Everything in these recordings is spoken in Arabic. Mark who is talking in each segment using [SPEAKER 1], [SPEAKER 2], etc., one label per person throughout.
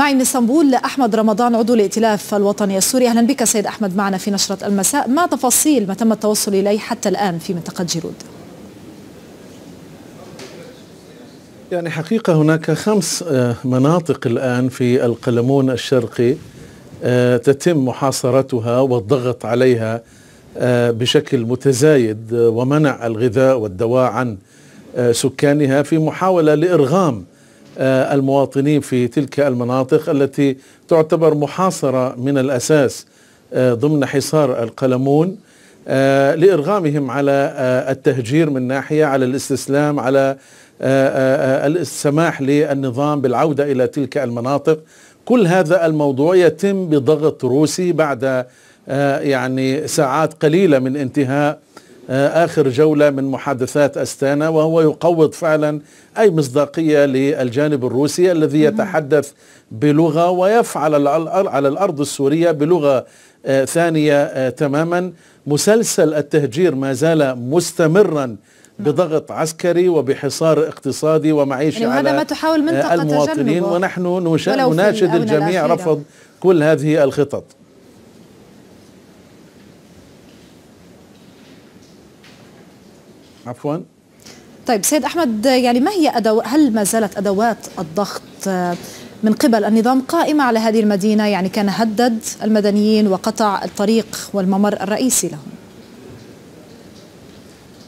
[SPEAKER 1] معي من اسطنبول احمد رمضان عضو الائتلاف الوطني السوري اهلا بك سيد احمد معنا في نشره المساء ما تفاصيل ما تم التوصل اليه حتى الان في منطقه جيرود
[SPEAKER 2] يعني حقيقة هناك خمس آه، مناطق الآن في القلمون الشرقي آه، تتم محاصرتها والضغط عليها آه، بشكل متزايد ومنع الغذاء والدواء عن سكانها في محاولة لإرغام آه، المواطنين في تلك المناطق التي تعتبر محاصرة من الأساس آه، ضمن حصار القلمون آه، لإرغامهم على التهجير من ناحية على الاستسلام على السماح للنظام بالعودة إلى تلك المناطق كل هذا الموضوع يتم بضغط روسي بعد يعني ساعات قليلة من انتهاء آه، آخر جولة من محادثات أستانا وهو يقوض فعلا أي مصداقية للجانب الروسي الذي يتحدث بلغة ويفعل على الأرض السورية بلغة آه، ثانية آه، تماما مسلسل التهجير ما زال مستمرا نعم. بضغط عسكري وبحصار اقتصادي ومعيشي يعني على ما تحاول منطقة المواطنين ونحن نناشد الجميع رفض كل هذه الخطط عفوا
[SPEAKER 1] طيب سيد أحمد يعني ما هي أدو... هل ما زالت أدوات الضغط آه، من قبل النظام قائمة على هذه المدينة يعني كان هدد المدنيين وقطع الطريق والممر الرئيسي لهم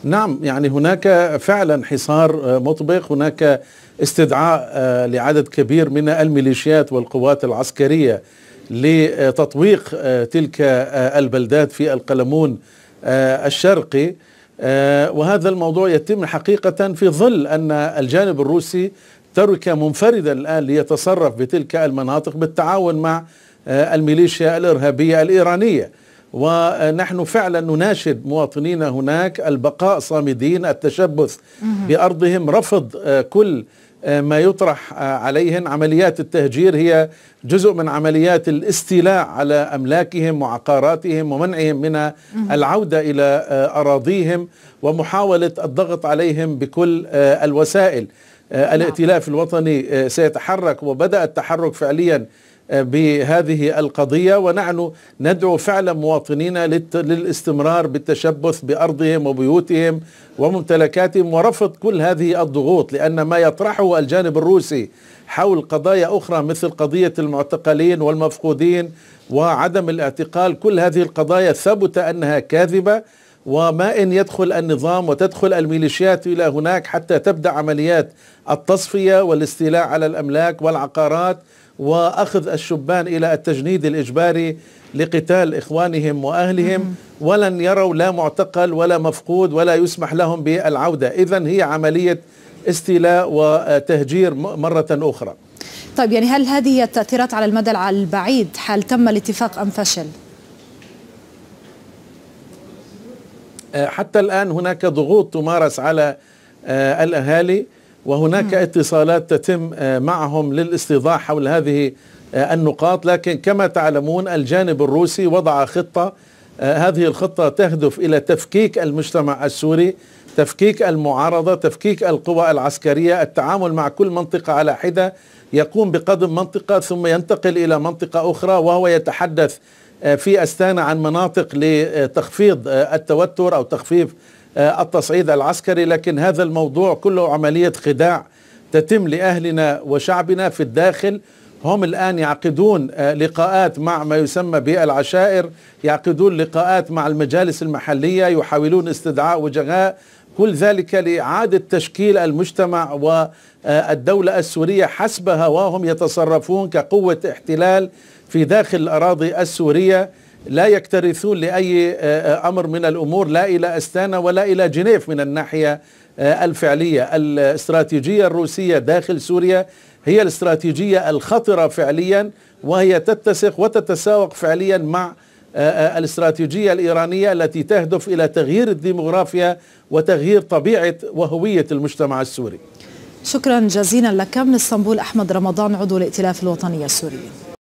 [SPEAKER 2] نعم يعني هناك فعلا حصار آه، مطبق هناك استدعاء آه، لعدد كبير من الميليشيات والقوات العسكرية لتطويق تلك البلدات في القلمون الشرقي آه، وهذا الموضوع يتم حقيقة في ظل أن الجانب الروسي ترك منفردا الآن ليتصرف بتلك المناطق بالتعاون مع آه، الميليشيا الإرهابية الإيرانية ونحن فعلا نناشد مواطنين هناك البقاء صامدين التشبث بأرضهم رفض آه، كل آه، ما يطرح آه، عليهن عمليات التهجير هي جزء من عمليات الاستيلاء على املاكهم وعقاراتهم ومنعهم من العوده الى آه، اراضيهم ومحاوله الضغط عليهم بكل الوسائل نعم. الائتلاف الوطني سيتحرك وبدا التحرك فعليا بهذه القضية ونحن ندعو فعلا مواطنينا للاستمرار بالتشبث بأرضهم وبيوتهم وممتلكاتهم ورفض كل هذه الضغوط لأن ما يطرحه الجانب الروسي حول قضايا أخرى مثل قضية المعتقلين والمفقودين وعدم الاعتقال كل هذه القضايا ثبت أنها كاذبة وما إن يدخل النظام وتدخل الميليشيات إلى هناك حتى تبدأ عمليات التصفية والاستيلاء على الأملاك والعقارات وأخذ الشبان إلى التجنيد الإجباري لقتال إخوانهم وأهلهم ولن يروا لا معتقل ولا مفقود ولا يسمح لهم بالعودة إذا هي عملية استيلاء وتهجير مرة أخرى
[SPEAKER 1] طيب يعني هل هذه التأثيرات على المدى البعيد حال تم الاتفاق أم فشل؟
[SPEAKER 2] آه، حتى الآن هناك ضغوط تمارس على آه، الأهالي وهناك اتصالات تتم آه، معهم للاستيضاح حول هذه النقاط لكن كما تعلمون الجانب الروسي وضع خطة هذه الخطة تهدف إلى تفكيك المجتمع السوري تفكيك المعارضة تفكيك القوى العسكرية التعامل مع كل منطقة على حدة يقوم بقدم منطقة ثم ينتقل إلى منطقة أخرى وهو يتحدث آه، في استانا عن مناطق لتخفيض آه، التوتر او تخفيف آه، التصعيد العسكري لكن هذا الموضوع كله عمليه خداع تتم لاهلنا وشعبنا في الداخل هم الآن يعقدون لقاءات مع ما يسمى بالعشائر يعقدون لقاءات مع المجالس المحلية يحاولون استدعاء وجهاء كل ذلك لإعادة تشكيل المجتمع والدولة السورية حسب هواهم يتصرفون كقوة احتلال في داخل الأراضي السورية لا يكترثون لأي أمر من الأمور لا إلى أستانا ولا إلى جنيف من الناحية الفعلية الاستراتيجية الروسية داخل سوريا هي الاستراتيجية الخطرة فعليا وهي تتسق وتتساوق فعليا مع آه، آه، الاستراتيجية الإيرانية التي تهدف إلى تغيير الديمغرافيا وتغيير طبيعة وهوية المجتمع السوري
[SPEAKER 1] شكرا جزيلا لك من اسطنبول أحمد رمضان عضو الائتلاف الوطني السوري